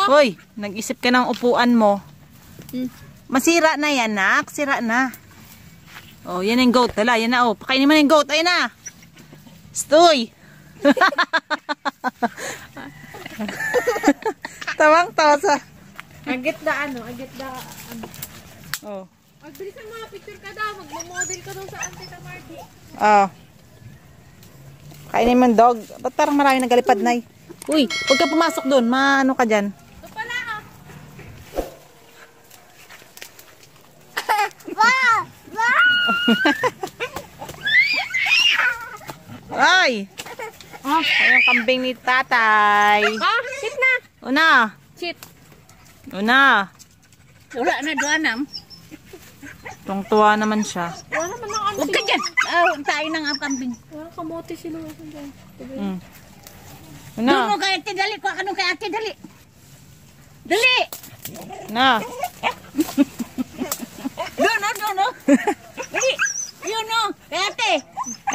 Hoy, nag-isip ka ng upuan mo. Hmm. Masira na yan, nak. Sira na. Oh, yan yung goat. Hala, yan na oh. Pakainin mo na yung goat. Ayun na. Stoy. Tamang tasa. Agit na ano, agit na ano. Oh. Magbilis ang mga picture ka daw. Magmamodel ka daw sa Antita Marty. Oh. Kainin mo dog. Ba't parang marami nagalipad na eh? Uy, huwag ka pumasok doon. Maano ka dyan? Ay! Oh, ah, ayun kambing ni tatay. Oh, sit na. Una. Sit. Una. Wala na, doon na. Tungtuwa naman siya. Wala naman ang kambing. Huwag ka dyan. Uh, tayo ng kambing. Wala kamote si sila. Mm. Una. Doon mo kay ate dali. Kuha ka nung kay ate dali. Dali! Na. doon, no, oh, doon, no. Oh.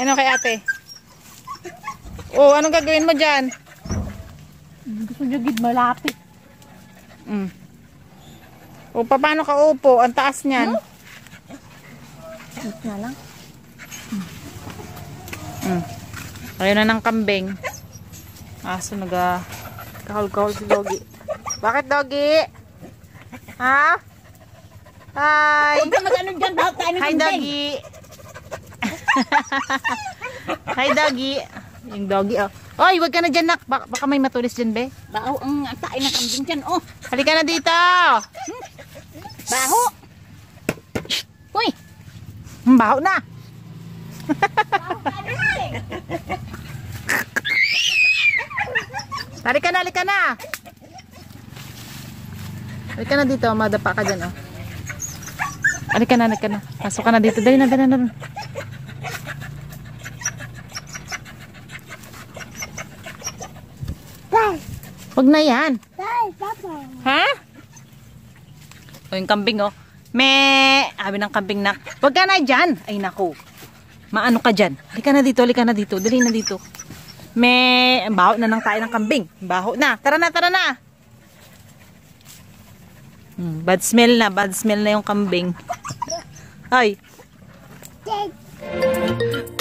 Ano kay ate? Oh, anong gagawin mo dyan? Gusto niya gid malapit. Mm. O, paano ka upo? Ang taas niyan. Hmm? Wait na lang. Mm. Ayun na ng kambing. Aso ah, nag kahol-kahol si Doggy. Bakit Doggy? Ha? Hi. Huwag ka mag-ano dyan. Hi Doggy. Hi, doggy. Yung doggy, oh. Oy, wag ka na dyan, nak. Baka, baka may matulis dyan, be. Bao ang atay na kambing dyan, oh. Halika na dito. Baho. Uy. Hmm, baho na. Baho na rin, Halika na, halika na. Halika na dito, madapa ka dyan, oh. Halika na, halika na. Pasok ka na dito. Dali na, dali na. Dali na. Huwag na yan. Ha? O yung kambing oh. Me! Sabi ng kambing na, huwag ka na dyan. Ay nako. Maano ka dyan? Halika na dito, halika na dito. Dali na dito. Me! Baho na ng tayo ng kambing. Baho na. Tara na, tara na. Hmm, bad smell na. Bad smell na yung kambing. Ay. Ay.